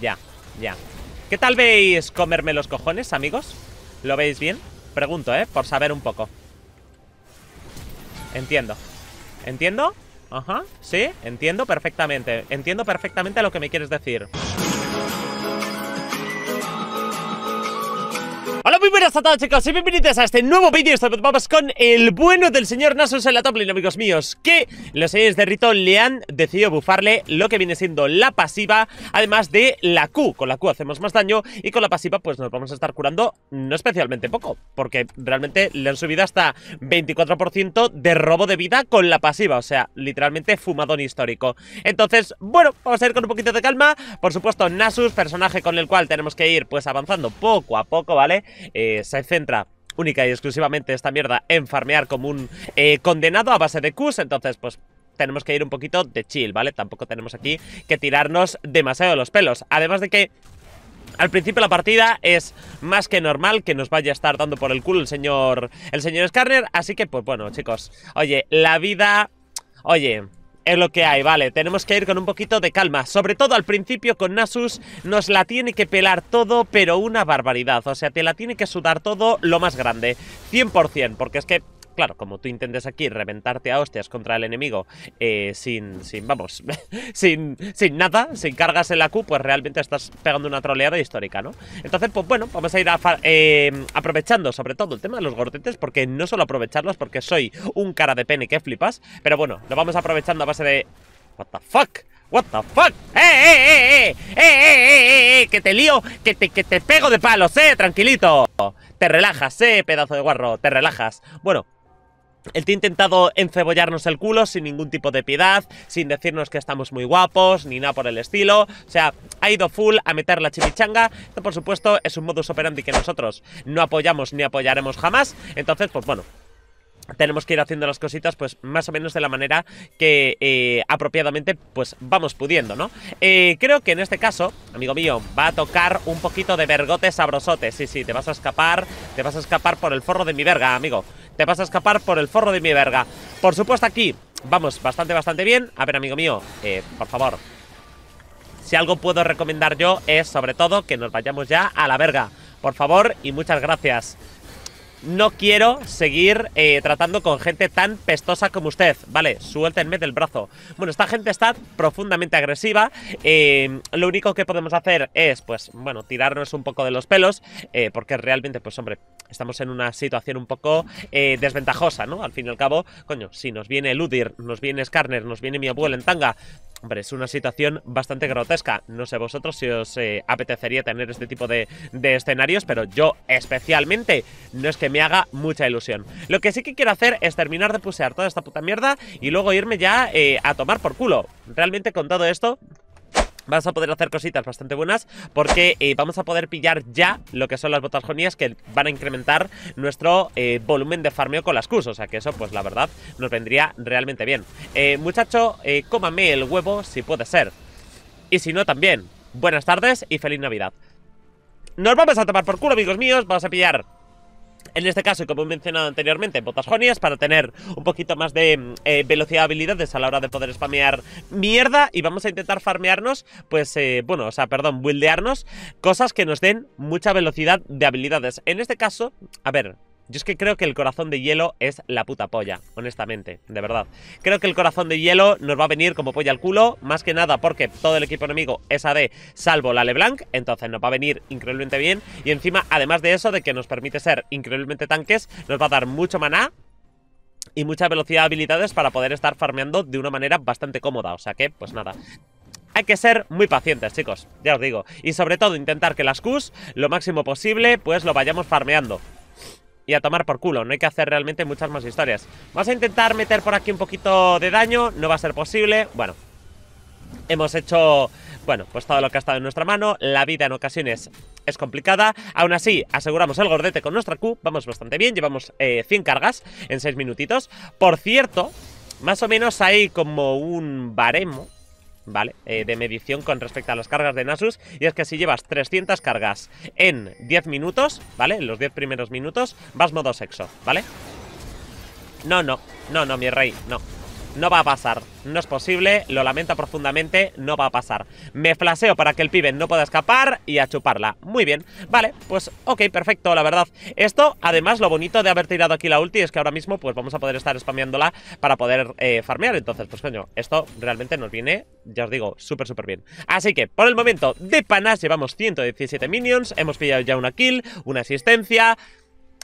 Ya, ya. ¿Qué tal veis comerme los cojones, amigos? ¿Lo veis bien? Pregunto, ¿eh? Por saber un poco. Entiendo. ¿Entiendo? Ajá. Sí, entiendo perfectamente. Entiendo perfectamente lo que me quieres decir. hasta a todos chicos y bienvenidos a este nuevo vídeo Vamos con el bueno del señor Nasus en la top amigos míos Que los señores de Rito le han decidido bufarle lo que viene siendo la pasiva Además de la Q, con la Q hacemos más daño Y con la pasiva pues nos vamos a estar curando no especialmente poco Porque realmente le han subido hasta 24% de robo de vida con la pasiva O sea, literalmente fumadón histórico Entonces, bueno, vamos a ir con un poquito de calma Por supuesto, Nasus, personaje con el cual tenemos que ir pues avanzando poco a poco, ¿vale? Eh, se centra única y exclusivamente esta mierda en farmear como un eh, condenado a base de Qs, entonces pues tenemos que ir un poquito de chill, ¿vale? Tampoco tenemos aquí que tirarnos demasiado los pelos. Además de que al principio de la partida es más que normal que nos vaya a estar dando por el culo el señor, el señor Scarner, así que pues bueno, chicos, oye, la vida... Oye, es lo que hay, vale, tenemos que ir con un poquito de calma, sobre todo al principio con Nasus nos la tiene que pelar todo, pero una barbaridad, o sea, te la tiene que sudar todo lo más grande, 100%, porque es que claro, como tú intentes aquí reventarte a hostias contra el enemigo sin, sin, vamos, sin, sin nada, sin cargas en la Q, pues realmente estás pegando una troleada histórica, ¿no? Entonces, pues bueno, vamos a ir aprovechando sobre todo el tema de los gordetes, porque no solo aprovecharlos, porque soy un cara de pene que flipas, pero bueno, lo vamos aprovechando a base de... What the fuck? What the fuck? ¡Eh, eh, eh, eh! ¡Eh, eh, eh, eh! ¡Que te lío! ¡Que te, que te pego de palos, eh! ¡Tranquilito! Te relajas, eh, pedazo de guarro, te relajas. Bueno, él te ha intentado encebollarnos el culo sin ningún tipo de piedad, sin decirnos que estamos muy guapos, ni nada por el estilo. O sea, ha ido full a meter la chimichanga. Esto, por supuesto, es un modus operandi que nosotros no apoyamos ni apoyaremos jamás. Entonces, pues bueno, tenemos que ir haciendo las cositas pues más o menos de la manera que eh, apropiadamente pues vamos pudiendo, ¿no? Eh, creo que en este caso, amigo mío, va a tocar un poquito de vergote sabrosote. Sí, sí, te vas a escapar, te vas a escapar por el forro de mi verga, amigo. Te vas a escapar por el forro de mi verga. Por supuesto aquí, vamos, bastante, bastante bien. A ver, amigo mío, eh, por favor. Si algo puedo recomendar yo es sobre todo que nos vayamos ya a la verga. Por favor y muchas gracias. No quiero seguir eh, tratando con gente tan pestosa como usted. Vale, suéltenme del brazo. Bueno, esta gente está profundamente agresiva. Eh, lo único que podemos hacer es, pues, bueno, tirarnos un poco de los pelos. Eh, porque realmente, pues, hombre, estamos en una situación un poco desventajosa, ¿no? Al fin y al cabo, coño, si nos viene Ludir, nos viene Skarner, nos viene mi abuelo en tanga, Hombre, es una situación bastante grotesca. No sé vosotros si os eh, apetecería tener este tipo de, escenarios, pero yo especialmente no es que me haga mucha ilusión. Lo que sí que quiero hacer es terminar de pusear toda esta puta mierda y luego irme ya eh, a tomar por culo. Realmente con todo esto, Vas a poder hacer cositas bastante buenas porque eh, vamos a poder pillar ya lo que son las botas que van a incrementar nuestro eh, volumen de farmeo con las Qs. O sea que eso, pues la verdad, nos vendría realmente bien. Eh, muchacho, eh, cómame el huevo si puede ser. Y si no, también. Buenas tardes y feliz Navidad. Nos vamos a tomar por culo, amigos míos. Vamos a pillar en este caso, y como he mencionado anteriormente, botas jonias para tener un poquito más de mm, eh, velocidad de habilidades a la hora de poder spamear mierda y vamos a intentar farmearnos, pues, eh, bueno, o sea, perdón, buildearnos cosas que nos den mucha velocidad de habilidades. En este caso, a ver, yo es que creo que el corazón de hielo es la puta polla, honestamente, de verdad. Creo que el corazón de hielo nos va a venir como polla al culo, más que nada porque todo el equipo enemigo es AD, salvo la LeBlanc, entonces nos va a venir increíblemente bien. Y encima, además de eso, de que nos permite ser increíblemente tanques, nos va a dar mucho maná, y mucha velocidad de habilidades para poder estar farmeando de una manera bastante cómoda. O sea que, pues nada. Hay que ser muy pacientes, chicos, ya os digo. Y sobre todo intentar que las Qs, lo máximo posible, pues lo vayamos farmeando y a tomar por culo. No hay que hacer realmente muchas más historias. Vamos a intentar meter por aquí un poquito de daño. No va a ser posible. Bueno, hemos hecho... Bueno, pues todo lo que ha estado en nuestra mano. La vida en ocasiones es complicada. Aún así, aseguramos el gordete con nuestra Q. Vamos bastante bien. Llevamos 100 eh, cargas en 6 minutitos. Por cierto, más o menos hay como un baremo ¿vale? Eh, de medición con respecto a las cargas de Nasus. Y es que si llevas 300 cargas en 10 minutos, ¿vale? En los 10 primeros minutos, vas modo sexo, ¿vale? No, no, no, no, mi rey, no. No va a pasar. No es posible, lo lamento profundamente, no va a pasar. Me flaseo para que el pibe no pueda escapar y a chuparla. Muy bien. Vale, pues ok, perfecto, la verdad. Esto, además, lo bonito de haber tirado aquí la ulti es que ahora mismo pues vamos a poder estar spameándola para poder eh, farmear. Entonces, pues coño, esto realmente nos viene, ya os digo, súper, súper bien. Así que, por el momento, de panas llevamos 117 minions, hemos pillado ya una kill, una asistencia...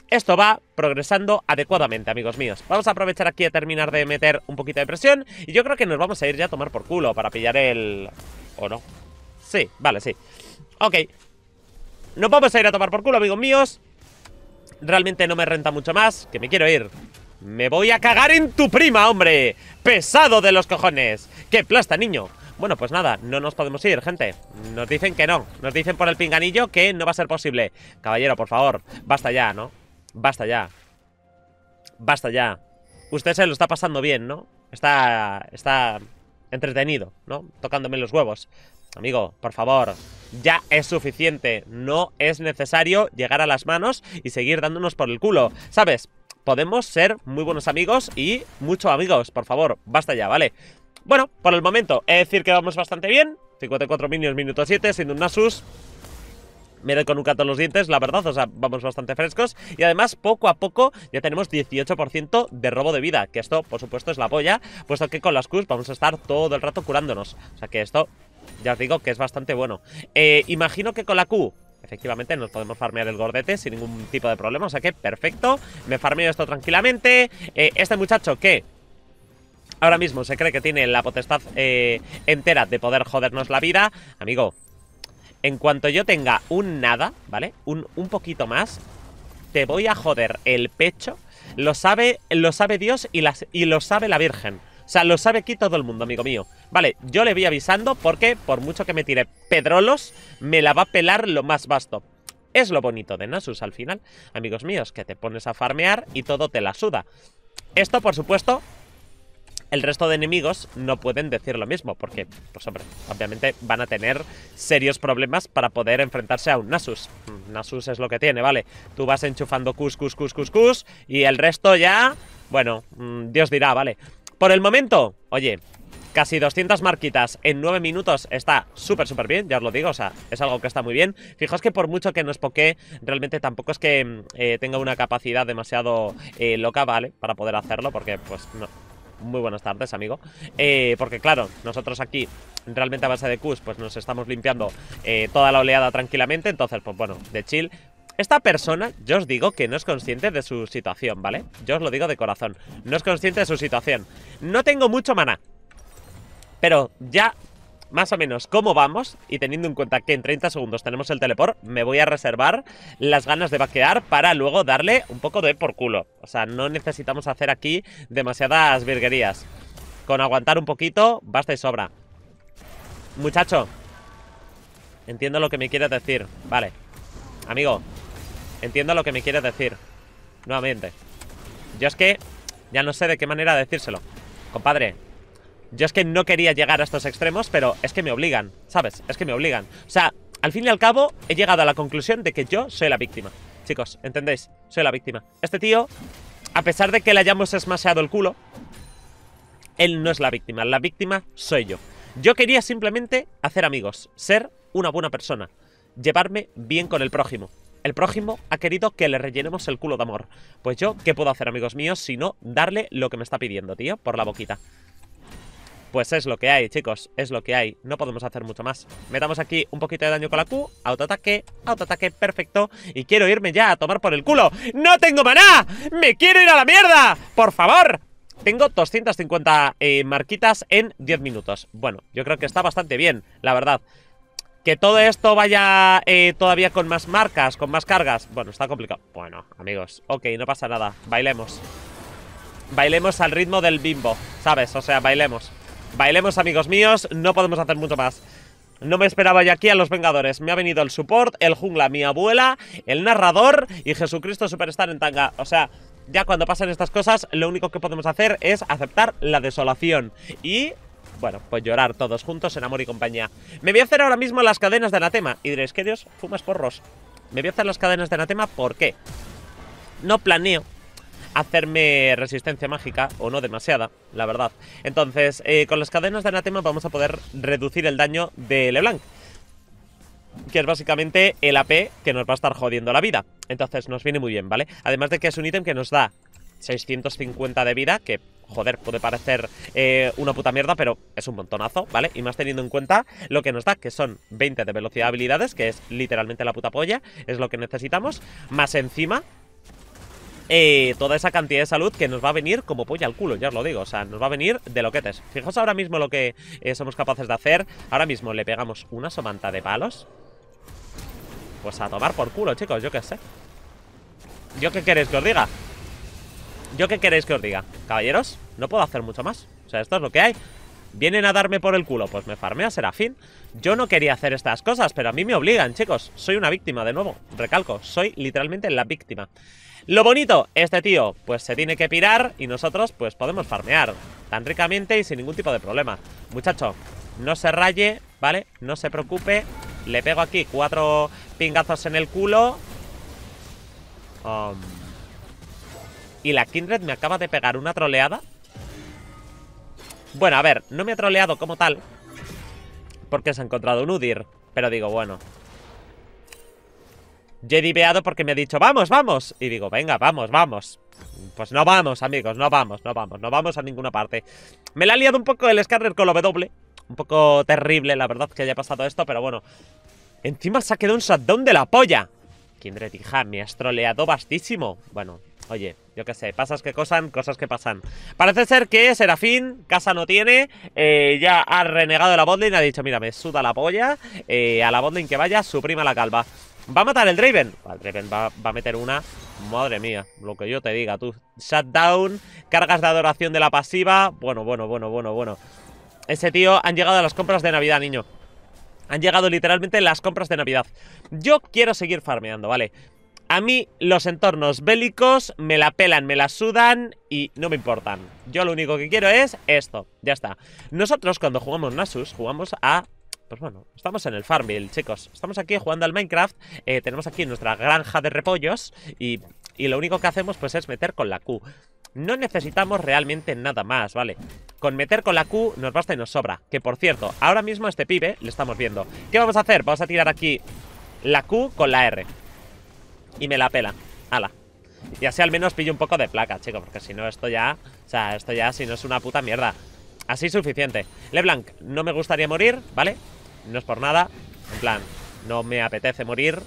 Esto va progresando adecuadamente, amigos míos. Vamos a aprovechar aquí a terminar de meter un poquito de presión. Y yo creo que nos vamos a ir ya a tomar por culo para pillar el... ¿O no? Sí, vale, sí. Ok. Nos vamos a ir a tomar por culo, amigos míos. Realmente no me renta mucho más, que me quiero ir. Me voy a cagar en tu prima, hombre. Pesado de los cojones. ¡Qué plasta, niño! Bueno, pues nada, no nos podemos ir, gente Nos dicen que no, nos dicen por el pinganillo que no va a ser posible Caballero, por favor, basta ya, ¿no? Basta ya. Basta ya. Usted se lo está pasando bien, ¿no? Está... está entretenido, ¿no? Tocándome los huevos. Amigo, por favor, ya es suficiente. No es necesario llegar a las manos y seguir dándonos por el culo. ¿Sabes? Podemos ser muy buenos amigos y mucho amigos. Por favor, basta ya, ¿vale? Bueno, por el momento, he de decir que vamos bastante bien. 54 minutos minuto 7, siendo un Nasus doy con un canto en los dientes, la verdad, o sea, vamos bastante frescos. Y además, poco a poco ya tenemos 18% de robo de vida, que esto, por supuesto, es la polla, puesto que con las Qs vamos a estar todo el rato curándonos. O sea que esto, ya os digo que es bastante bueno. Eh, imagino que con la Q efectivamente nos podemos farmear el gordete sin ningún tipo de problema, o sea que perfecto, me farmeo esto tranquilamente, eh, este muchacho que ahora mismo se cree que tiene la potestad eh, entera de poder jodernos la vida, amigo, en cuanto yo tenga un nada, ¿vale? Un, un poquito más Te voy a joder el pecho Lo sabe, lo sabe Dios y, las, y lo sabe la Virgen o sea, lo sabe aquí todo el mundo, amigo mío. Vale, yo le voy avisando porque por mucho que me tire pedrolos, me la va a pelar lo más vasto. Es lo bonito de Nasus al final, amigos míos, que te pones a farmear y todo te la suda. Esto, por supuesto, el resto de enemigos no pueden decir lo mismo, porque, pues hombre, obviamente van a tener serios problemas para poder enfrentarse a un Nasus. Mm, Nasus es lo que tiene, ¿vale? Tú vas enchufando cus, cus, cus, cus, cus, y el resto ya, bueno, mm, Dios dirá, ¿vale? Por el momento, oye, Casi 200 marquitas en 9 minutos está súper, súper bien, ya os lo digo, o sea, es algo que está muy bien. Fijaos que por mucho que es poke, realmente tampoco es que mm, eh, tenga una capacidad demasiado eh, loca, ¿vale? Para poder hacerlo, porque pues no, muy buenas tardes, amigo. Eh, porque claro, nosotros aquí realmente a base de Qs pues nos estamos limpiando eh, toda la oleada tranquilamente. Entonces, pues bueno, de chill. Esta persona, yo os digo que no es consciente de su situación, ¿vale? Yo os lo digo de corazón. No es consciente de su situación. No tengo mucho mana Pero ya más o menos cómo vamos y teniendo en cuenta que en 30 segundos tenemos el teleport, me voy a reservar las ganas de vaquear para luego darle un poco de por culo. O sea, no necesitamos hacer aquí demasiadas virguerías. Con aguantar un poquito, basta y sobra. Muchacho, entiendo lo que me quieres decir. Vale. Amigo, entiendo lo que me quieres decir. Nuevamente. Yo es que ya no sé de qué manera decírselo. Compadre, yo es que no quería llegar a estos extremos, pero es que me obligan, ¿sabes? Es que me obligan. O sea, al fin y al cabo, he llegado a la conclusión de que yo soy la víctima. Chicos, ¿entendéis? Soy la víctima. Este tío, a pesar de que le hayamos esmaseado el culo, él no es la víctima. La víctima soy yo. Yo quería simplemente hacer amigos, ser una buena persona, llevarme bien con el prójimo. El prójimo ha querido que le rellenemos el culo de amor. Pues yo, ¿qué puedo hacer, amigos míos, sino darle lo que me está pidiendo, tío? Por la boquita. Pues es lo que hay, chicos, es lo que hay No podemos hacer mucho más Metamos aquí un poquito de daño con la Q Autoataque, autoataque, perfecto Y quiero irme ya a tomar por el culo ¡No tengo maná! ¡Me quiero ir a la mierda! ¡Por favor! Tengo 250 eh, marquitas en 10 minutos Bueno, yo creo que está bastante bien, la verdad que todo esto vaya eh, todavía con más marcas, con más cargas. Bueno, está complicado. Bueno, amigos. Ok, no pasa nada. Bailemos. Bailemos al ritmo del bimbo, ¿sabes? O sea, bailemos. Bailemos, amigos míos, no podemos hacer mucho más. No me esperaba ya aquí a los Vengadores. Me ha venido el support, el jungla, mi abuela, el narrador y Jesucristo Superstar en tanga. O sea, ya cuando pasan estas cosas, lo único que podemos hacer es aceptar la desolación. Y bueno, pues llorar todos juntos en amor y compañía. Me voy a hacer ahora mismo las cadenas de anatema. Y diréis, que Dios, fumas porros. Me voy a hacer las cadenas de anatema, ¿por qué? No planeo hacerme resistencia mágica, o no demasiada, la verdad. Entonces, eh, con las cadenas de anatema vamos a poder reducir el daño de LeBlanc. Que es básicamente el AP que nos va a estar jodiendo la vida. Entonces nos viene muy bien, ¿vale? Además de que es un ítem que nos da 650 de vida, que joder, puede parecer eh, una puta mierda, pero es un montonazo, ¿vale? Y más teniendo en cuenta lo que nos da, que son 20 de velocidad de habilidades, que es literalmente la puta polla, es lo que necesitamos, más encima eh, toda esa cantidad de salud que nos va a venir como polla al culo, ya os lo digo. O sea, nos va a venir de loquetes. fijos ahora mismo lo que eh, somos capaces de hacer. Ahora mismo le pegamos una somanta de palos. Pues a tomar por culo, chicos, yo qué sé. ¿Yo qué queréis que os diga? ¿Yo qué queréis que os diga? Caballeros, no puedo hacer mucho más. O sea, esto es lo que hay. Vienen a darme por el culo, pues me farmea Serafín. Yo no quería hacer estas cosas, pero a mí me obligan, chicos. Soy una víctima, de nuevo. Recalco, soy literalmente la víctima. Lo bonito, este tío pues se tiene que pirar y nosotros pues podemos farmear tan ricamente y sin ningún tipo de problema. Muchacho, no se raye, ¿vale? No se preocupe. Le pego aquí cuatro pingazos en el culo. y la Kindred me acaba de pegar una troleada. Bueno, a ver, no me ha troleado como tal. Porque se ha encontrado un Udir. Pero digo, bueno, yo he porque me ha dicho, vamos, vamos. Y digo, venga, vamos, vamos. Pues no vamos, amigos, no vamos, no vamos, no vamos a ninguna parte. Me la ha liado un poco el Scarner con lo W. Un poco terrible, la verdad, que haya pasado esto, pero bueno. Encima se ha quedado un shutdown de la polla. Kindred, hija, me ha troleado bastísimo. Bueno, oye, yo qué sé, pasas que cosas cosas que pasan. Parece ser que Serafín, casa no tiene, eh, ya ha renegado de la botlane, ha dicho, mira, me suda la polla, eh, a la botlane que vaya, suprima la calva. Va a matar el Draven. El Draven va, a meter una. Madre mía, lo que yo te diga, tú. Shutdown, cargas de adoración de la pasiva. Bueno, bueno, bueno, bueno, bueno. Ese tío han llegado a las compras de Navidad, niño. Han llegado literalmente las compras de Navidad. Yo quiero seguir farmeando, ¿vale? A mí los entornos bélicos me la pelan, me la sudan y no me importan. Yo lo único que quiero es esto, ya está. Nosotros cuando jugamos Nasus jugamos a pues bueno, estamos en el Farmville, chicos. Estamos aquí jugando al Minecraft. Eh, tenemos aquí nuestra granja de repollos. Y, lo único que hacemos pues es meter con la Q. No necesitamos realmente nada más, ¿vale? Con meter con la Q nos basta y nos sobra. Que por cierto, ahora mismo a este pibe le estamos viendo. ¿Qué vamos a hacer? Vamos a tirar aquí la Q con la R. Y me la pela. ¡Hala! Y así al menos pillo un poco de placa, chicos. Porque si no, esto ya... O sea, esto ya si no es una puta mierda. Así suficiente. Leblanc, no me gustaría morir, ¿vale? no es por nada. En plan, no me apetece morir,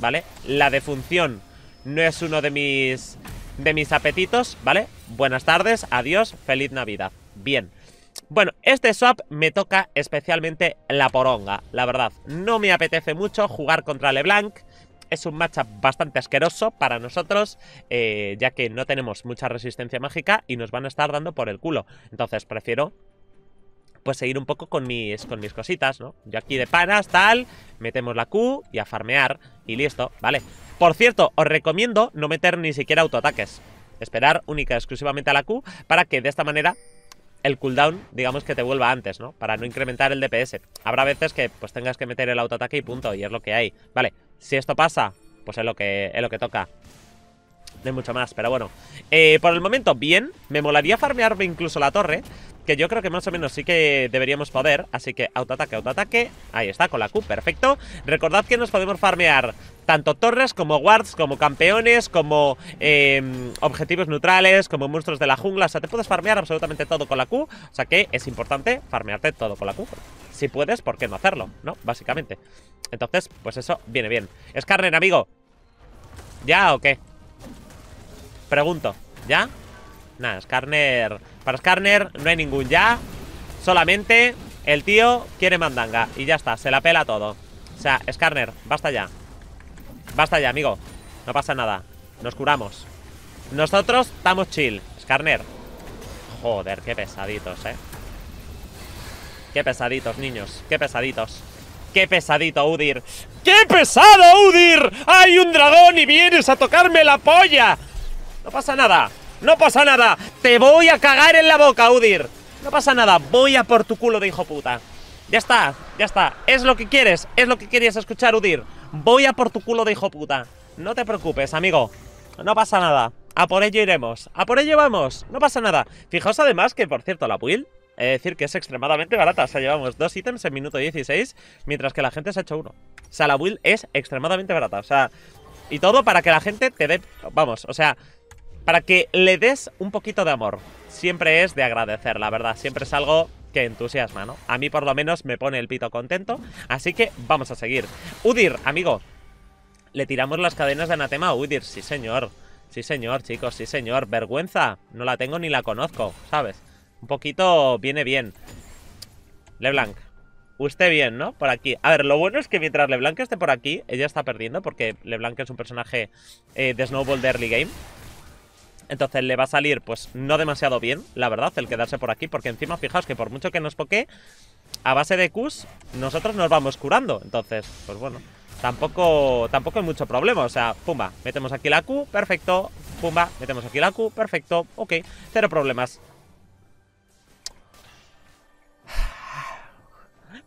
¿vale? La defunción no es uno de mis, de mis apetitos, ¿vale? Buenas tardes, adiós, feliz Navidad. Bien. Bueno, este swap me toca especialmente la poronga, la verdad. No me apetece mucho jugar contra LeBlanc. Es un matchup bastante asqueroso para nosotros, eh, ya que no tenemos mucha resistencia mágica y nos van a estar dando por el culo. Entonces prefiero pues seguir un poco con mis, con mis cositas, ¿no? Yo aquí de panas, tal, metemos la Q y a farmear y listo, ¿vale? Por cierto, os recomiendo no meter ni siquiera autoataques. Esperar única exclusivamente a la Q para que de esta manera el cooldown, digamos que te vuelva antes, ¿no? Para no incrementar el DPS. Habrá veces que pues tengas que meter el autoataque y punto, y es lo que hay. Vale, si esto pasa, pues es lo que, es lo que toca. No hay mucho más, pero bueno. Eh, por el momento, bien. Me molaría farmearme incluso la torre, que yo creo que más o menos sí que deberíamos poder. Así que autoataque, autoataque. Ahí está, con la Q, perfecto. Recordad que nos podemos farmear tanto torres como wards, como campeones, como em, objetivos neutrales, como monstruos de la jungla. O sea, te puedes farmear absolutamente todo con la Q. O sea que es importante farmearte todo con la Q. Si puedes, ¿por qué no hacerlo? ¿No? Básicamente. Entonces, pues eso viene bien. es carne, amigo. ¿Ya o qué? Pregunto. ¿Ya? Nada, Skarner... Para Skarner no hay ningún ya. Solamente el tío quiere mandanga. Y ya está, se la pela todo. O sea, Skarner, basta ya. Basta ya, amigo. No pasa nada. Nos curamos. Nosotros estamos chill. Skarner. Joder, qué pesaditos, eh. Qué pesaditos, niños. Qué pesaditos. ¡Qué pesadito, Udir! ¡Qué pesado, Udir! ¡Hay un dragón y vienes a tocarme la polla! No pasa nada. No pasa nada. Te voy a cagar en la boca, Udir. No pasa nada. Voy a por tu culo de hijo puta. Ya está, ya está. Es lo que quieres, es lo que querías escuchar, Udir. Voy a por tu culo de hijo puta. No te preocupes, amigo. No pasa nada. A por ello iremos. A por ello vamos. No pasa nada. Fijaos además que, por cierto, la build... Es decir, que es extremadamente barata. O sea, llevamos dos ítems en minuto 16, mientras que la gente se ha hecho uno. O sea, la build es extremadamente barata. O sea, y todo para que la gente te dé... Vamos, o sea, para que le des un poquito de amor. Siempre es de agradecer, la verdad. Siempre es algo que entusiasma, ¿no? A mí por lo menos me pone el pito contento. Así que vamos a seguir. Udir, amigo. Le tiramos las cadenas de anatema a Udir. Sí, señor. Sí, señor, chicos. Sí, señor. Vergüenza. No la tengo ni la conozco, ¿sabes? Un poquito viene bien. Leblanc. Usted bien, ¿no? Por aquí. A ver, lo bueno es que mientras Leblanc esté por aquí, ella está perdiendo porque Leblanc es un personaje eh, de Snowball de early game. Entonces le va a salir, pues, no demasiado bien, la verdad, el quedarse por aquí. Porque encima, fijaos que por mucho que nos poque, a base de Qs, nosotros nos vamos curando. Entonces, pues bueno, tampoco, tampoco hay mucho problema. O sea, pumba, metemos aquí la Q, perfecto. Pumba, metemos aquí la Q, perfecto. Ok, cero problemas.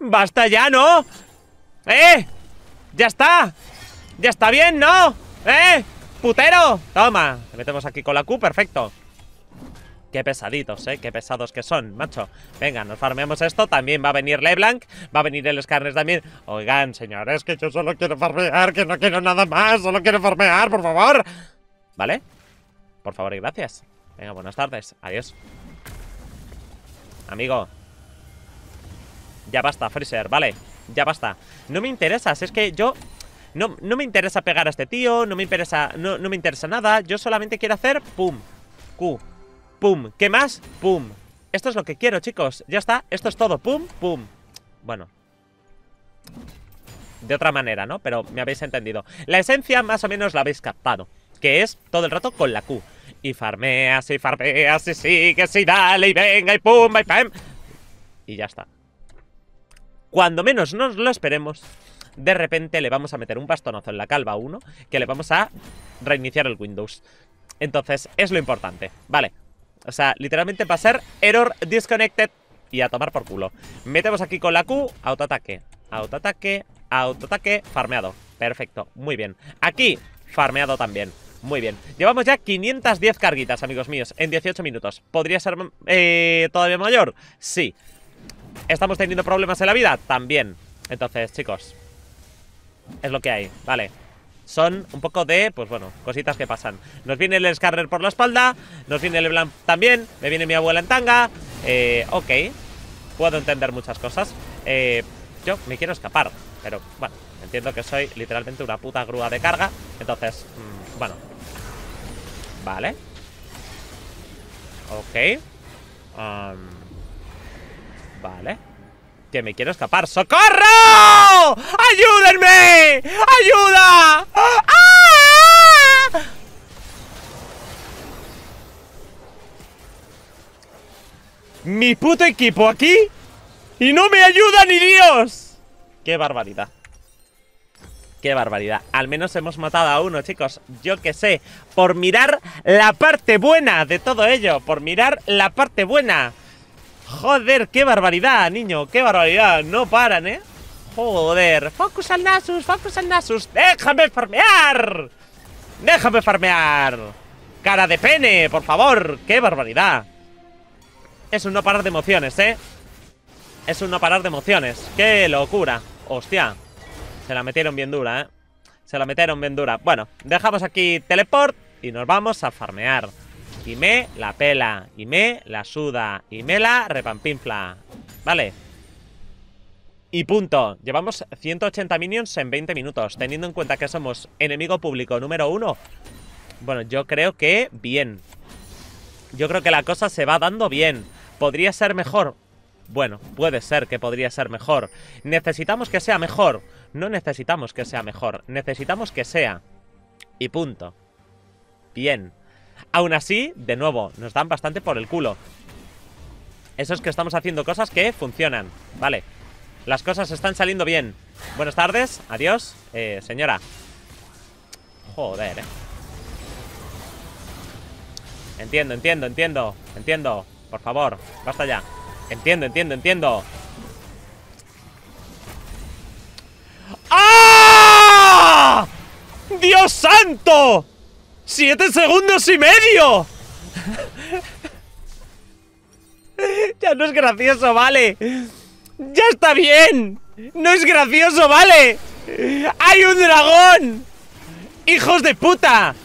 ¡Basta ya, no! ¡Eh! ¡Ya está! ¡Ya está bien, no! ¡Eh! putero! Toma, le metemos aquí con la Q, perfecto Qué pesaditos, eh, qué pesados que son, macho Venga, nos farmeamos esto, también va a venir Leblanc Va a venir el Scarnes también Oigan, señores, que yo solo quiero farmear Que no quiero nada más, solo quiero farmear, por favor ¿Vale? Por favor y gracias Venga, buenas tardes, adiós Amigo Ya basta, Freezer, vale Ya basta No me interesas, es que yo no, me interesa pegar a este tío, no me interesa, no, me interesa nada, yo solamente quiero hacer pum, Q, pum, ¿qué más? Pum. Esto es lo que quiero, chicos, ya está, esto es todo, pum, pum. Bueno. De otra manera, ¿no? Pero me habéis entendido. La esencia más o menos la habéis captado, que es todo el rato con la Q. Y farmeas, y farmeas, y que y dale, y venga, y pum, y pam. Y ya está. Cuando menos nos lo esperemos, de repente le vamos a meter un bastonazo en la calva 1 que le vamos a reiniciar el Windows. Entonces, es lo importante, ¿vale? O sea, literalmente va a ser error disconnected y a tomar por culo. Metemos aquí con la Q, autoataque, autoataque, autoataque, farmeado. Perfecto, muy bien. Aquí, farmeado también. Muy bien, llevamos ya 510 carguitas, amigos míos, en 18 minutos ¿Podría ser eh, todavía mayor? Sí ¿Estamos teniendo problemas en la vida? También Entonces, chicos, es lo que hay, vale Son un poco de, pues bueno, cositas que pasan Nos viene el Scarrer por la espalda Nos viene el Blanc también Me viene mi abuela en tanga eh, ok Puedo entender muchas cosas eh, Yo me quiero escapar Pero, bueno, entiendo que soy literalmente una puta grúa de carga Entonces, mm, bueno Vale Ok Vale que me quiero escapar. ¡Socorro! ¡Ayúdenme! ¡Ayuda! ¡Ah! Mi puto equipo aquí Y no me ayuda ni Dios Qué barbaridad Qué barbaridad Al menos hemos matado a uno, chicos Yo que sé Por mirar la parte buena de todo ello Por mirar la parte buena Joder, qué barbaridad, niño, qué barbaridad. No paran, ¿eh? Joder. Focus al Nasus, focus al Nasus. Déjame farmear. Déjame farmear. Cara de pene, por favor. Qué barbaridad. Es un no parar de emociones, ¿eh? Es un no parar de emociones. Qué locura. Hostia. Se la metieron bien dura, ¿eh? Se la metieron bien dura. Bueno, dejamos aquí teleport y nos vamos a farmear. Y me la pela. Y me la suda. Y me la repampinfla. Vale. Y punto. Llevamos 180 minions en 20 minutos. Teniendo en cuenta que somos enemigo público número uno. Bueno, yo creo que bien. Yo creo que la cosa se va dando bien. ¿Podría ser mejor? Bueno, puede ser que podría ser mejor. ¿Necesitamos que sea mejor? No necesitamos que sea mejor. Necesitamos que sea. Y punto. Bien. Aún así, de nuevo, nos dan bastante por el culo. Eso es que estamos haciendo cosas que funcionan. Vale. Las cosas están saliendo bien. Buenas tardes. Adiós. Eh, señora. Joder, eh. Entiendo, entiendo, entiendo. Entiendo. Por favor, basta ya. Entiendo, entiendo, entiendo. ¡Ah! ¡Dios santo! ¡Siete segundos y medio! ya no es gracioso, vale. Ya está bien. No es gracioso, vale. ¡Hay un dragón! ¡Hijos de puta!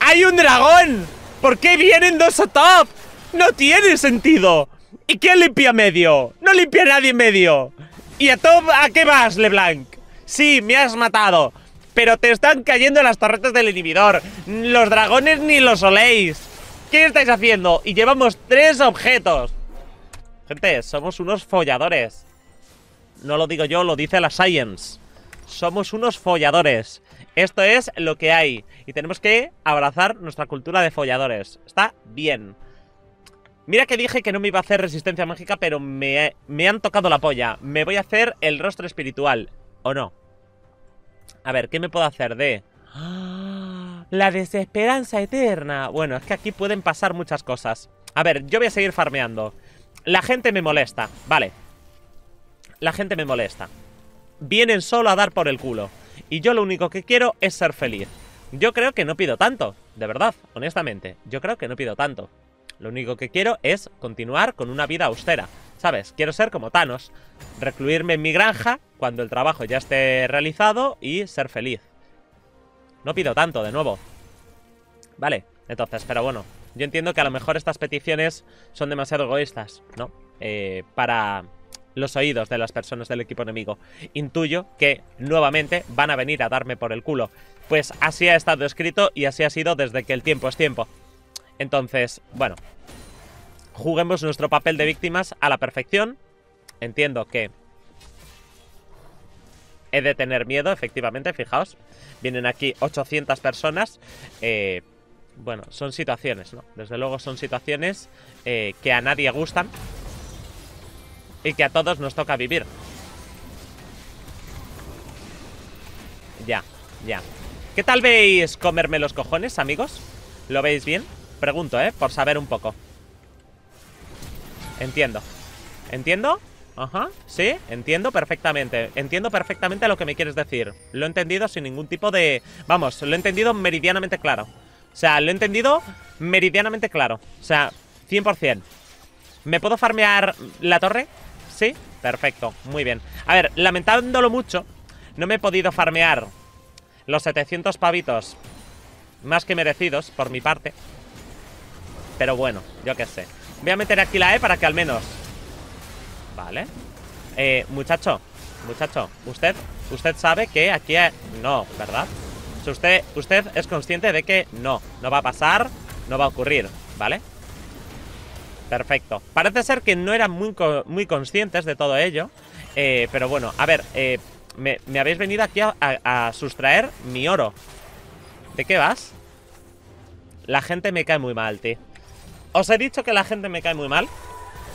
¡Hay un dragón! ¿Por qué vienen dos a top? No tiene sentido. ¿Y quién limpia medio? No limpia nadie medio. ¿Y a top a qué vas, LeBlanc? Sí, me has matado. Pero te están cayendo las torretas del inhibidor. Los dragones ni los soléis! ¿Qué estáis haciendo? Y llevamos tres objetos. Gente, somos unos folladores. No lo digo yo, lo dice la science. Somos unos folladores. Esto es lo que hay. Y tenemos que abrazar nuestra cultura de folladores. Está bien. Mira que dije que no me iba a hacer resistencia mágica, pero me, me han tocado la polla. Me voy a hacer el rostro espiritual. ¿O no? A ver, ¿qué me puedo hacer de...? ¡Ah! La desesperanza eterna. Bueno, es que aquí pueden pasar muchas cosas. A ver, yo voy a seguir farmeando. La gente me molesta, vale. La gente me molesta. Vienen solo a dar por el culo. Y yo lo único que quiero es ser feliz. Yo creo que no pido tanto, de verdad, honestamente. Yo creo que no pido tanto. Lo único que quiero es continuar con una vida austera. ¿sabes? Quiero ser como Thanos, recluirme en mi granja cuando el trabajo ya esté realizado y ser feliz. No pido tanto, de nuevo. Vale, entonces, pero bueno, yo entiendo que a lo mejor estas peticiones son demasiado egoístas, ¿no? Eh, para los oídos de las personas del equipo enemigo. Intuyo que nuevamente van a venir a darme por el culo. Pues así ha estado escrito y así ha sido desde que el tiempo es tiempo. Entonces, bueno, juguemos nuestro papel de víctimas a la perfección. Entiendo que he de tener miedo, efectivamente, fijaos. Vienen aquí 800 personas. Eh, bueno, son situaciones, ¿no? Desde luego son situaciones eh, que a nadie gustan y que a todos nos toca vivir. Ya, ya. ¿Qué tal veis comerme los cojones, amigos? ¿Lo veis bien? Pregunto, ¿eh? Por saber un poco. Entiendo. ¿Entiendo? Ajá, sí, entiendo perfectamente Entiendo perfectamente lo que me quieres decir Lo he entendido sin ningún tipo de... Vamos, lo he entendido meridianamente claro O sea, lo he entendido meridianamente claro O sea, 100% ¿Me puedo farmear la torre? Sí, perfecto, muy bien A ver, lamentándolo mucho No me he podido farmear Los 700 pavitos Más que merecidos, por mi parte Pero bueno, yo qué sé Voy a meter aquí la E para que al menos... Vale. Eh, muchacho, muchacho, usted, usted sabe que aquí... Hay... No, ¿verdad? Si usted, usted es consciente de que no, no va a pasar, no va a ocurrir, ¿vale? Perfecto. Parece ser que no eran muy, muy conscientes de todo ello. Eh, pero bueno, a ver, eh, me, habéis venido aquí a, a, sustraer mi oro. ¿De qué vas? La gente me cae muy mal, tío. Os he dicho que la gente me cae muy mal.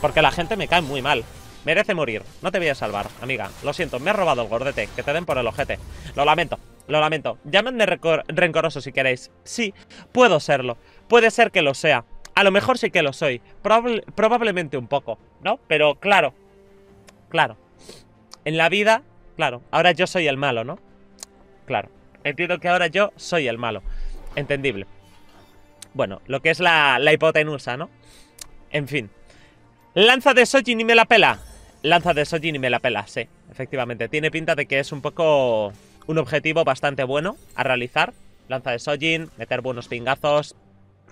Porque la gente me cae muy mal. Merece morir. No te voy a salvar, amiga. Lo siento, me ha robado el gordete. Que te den por el ojete. Lo lamento, lo lamento. Llámenme rencoroso si queréis. Sí, puedo serlo. Puede ser que lo sea. A lo mejor sí que lo soy. probablemente un poco, ¿no? Pero claro. Claro. En la vida, claro. Ahora yo soy el malo, ¿no? Claro. Entiendo que ahora yo soy el malo. Entendible. Bueno, lo que es la, la hipotenusa, ¿no? En fin. Lanza de Sojin y me la pela. Lanza de Sojin y me la pela, sí. Efectivamente, tiene pinta de que es un poco un objetivo bastante bueno a realizar. Lanza de Sojin, meter buenos pingazos.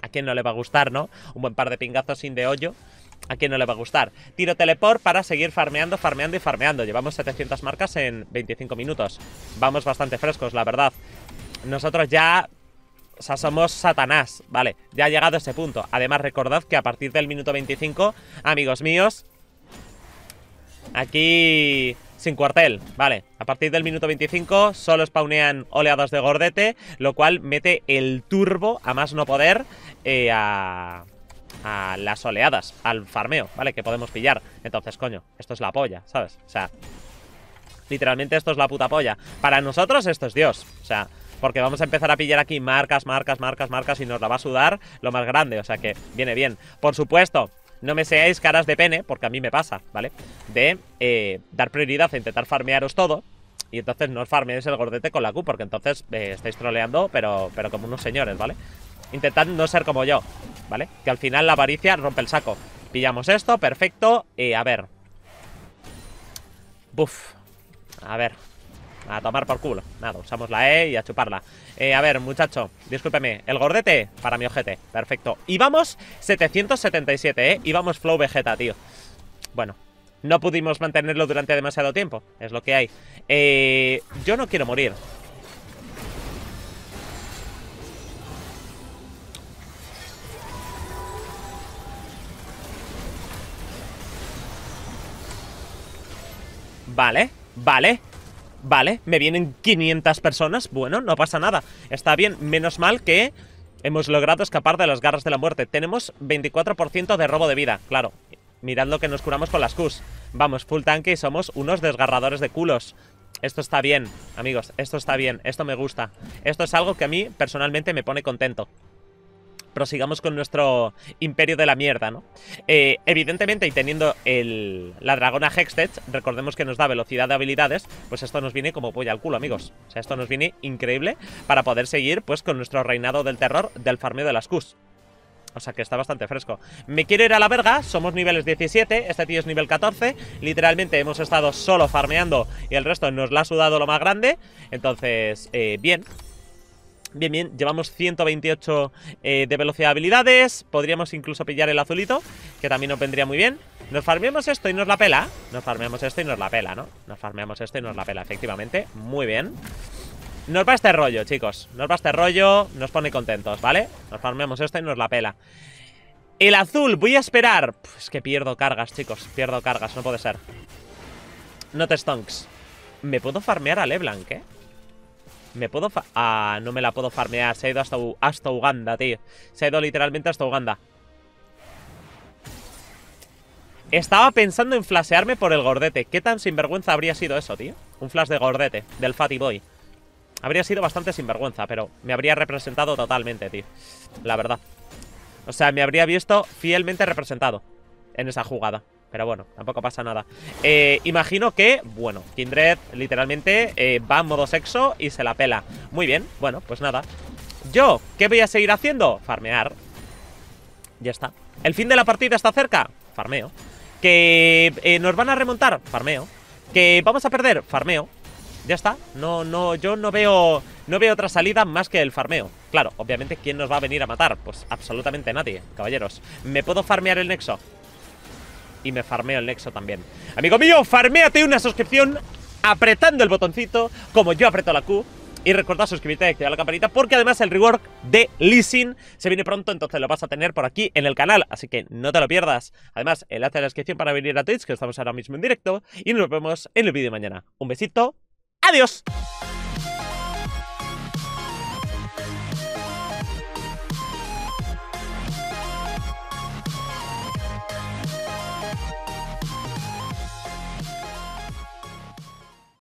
¿A quién no le va a gustar, no? Un buen par de pingazos sin de hoyo. ¿A quién no le va a gustar? Tiro teleport para seguir farmeando, farmeando y farmeando. Llevamos 700 marcas en 25 minutos. Vamos bastante frescos, la verdad. Nosotros ya o sea, somos Satanás, ¿vale? Ya ha llegado ese punto. Además, recordad que a partir del minuto 25, amigos míos, aquí sin cuartel, ¿vale? A partir del minuto 25 solo spawnean oleadas de gordete, lo cual mete el turbo, a más no poder, eh, a, a las oleadas, al farmeo, ¿vale? Que podemos pillar. Entonces, coño, esto es la polla, ¿sabes? O sea, literalmente esto es la puta polla. Para nosotros esto es Dios, o sea... Porque vamos a empezar a pillar aquí marcas, marcas, marcas, marcas y nos la va a sudar lo más grande. O sea que viene bien. Por supuesto, no me seáis caras de pene, porque a mí me pasa, ¿vale? De eh, dar prioridad a intentar farmearos todo. Y entonces no os farmeéis el gordete con la Q, porque entonces eh, estáis troleando, pero, pero como unos señores, ¿vale? Intentad no ser como yo, ¿vale? Que al final la avaricia rompe el saco. Pillamos esto, perfecto. Y a ver. Buf. A ver. A tomar por culo. Nada, usamos la E y a chuparla. Eh, a ver, muchacho, discúlpeme. El gordete para mi ojete. Perfecto. Y vamos 777, ¿eh? Y vamos Flow Vegeta, tío. Bueno, no pudimos mantenerlo durante demasiado tiempo. Es lo que hay. Eh, yo no quiero morir. Vale, vale Vale, me vienen 500 personas. Bueno, no pasa nada. Está bien, menos mal que hemos logrado escapar de las garras de la muerte. Tenemos 24% de robo de vida, claro. Mirad lo que nos curamos con las Qs. Vamos, full tanque y somos unos desgarradores de culos. Esto está bien, amigos. Esto está bien. Esto me gusta. Esto es algo que a mí personalmente me pone contento prosigamos con nuestro imperio de la mierda, ¿no? Eh, evidentemente, y teniendo el, la dragona Hextech, recordemos que nos da velocidad de habilidades, pues esto nos viene como polla al culo, amigos. O sea, esto nos viene increíble para poder seguir, pues, con nuestro reinado del terror del farmeo de las Qs. O sea que está bastante fresco Me quiero ir a la verga, somos niveles 17 Este tío es nivel 14 Literalmente hemos estado solo farmeando Y el resto nos la ha sudado lo más grande Entonces, eh, bien Bien, bien, llevamos 128 eh, de velocidad de habilidades Podríamos incluso pillar el azulito Que también nos vendría muy bien Nos farmeamos esto y nos la pela Nos farmeamos esto y nos la pela, ¿no? Nos farmeamos esto y nos la pela, efectivamente Muy bien Nos va este rollo, chicos Nos va este rollo, nos pone contentos, ¿vale? Nos farmeamos esto y nos la pela El azul, voy a esperar Es que pierdo cargas, chicos Pierdo cargas, no puede ser No te stunks Me puedo farmear a LeBlanc, ¿eh? ¿Me puedo Ah, no me la puedo farmear. Se ha ido hasta, hasta Uganda, tío. Se ha ido literalmente hasta Uganda. Estaba pensando en flashearme por el gordete. ¿Qué tan sinvergüenza habría sido eso, tío? Un flash de gordete, del Fatty Boy. Habría sido bastante sinvergüenza, pero me habría representado totalmente, tío. La verdad. O sea, me habría visto fielmente representado en esa jugada. Pero bueno, tampoco pasa nada. Eh, imagino que, bueno, Kindred literalmente eh, va en modo sexo y se la pela. Muy bien, bueno, pues nada. Yo, ¿qué voy a seguir haciendo? Farmear. Ya está. ¿El fin de la partida está cerca? Farmeo. ¿Que eh, nos van a remontar? Farmeo. ¿Que vamos a perder? Farmeo. Ya está. No, no, yo no veo, no veo otra salida más que el farmeo. Claro, obviamente, ¿quién nos va a venir a matar? Pues absolutamente nadie, caballeros. ¿Me puedo farmear el nexo? y me farmeo el Nexo también. Amigo mío, farméate una suscripción apretando el botoncito, como yo apreto la Q. Y recuerda suscribirte y activar la campanita porque además el rework de leasing se viene pronto, entonces lo vas a tener por aquí en el canal, así que no te lo pierdas. Además, enlace en la descripción para venir a Twitch, que estamos ahora mismo en directo, y nos vemos en el vídeo mañana. Un besito, adiós.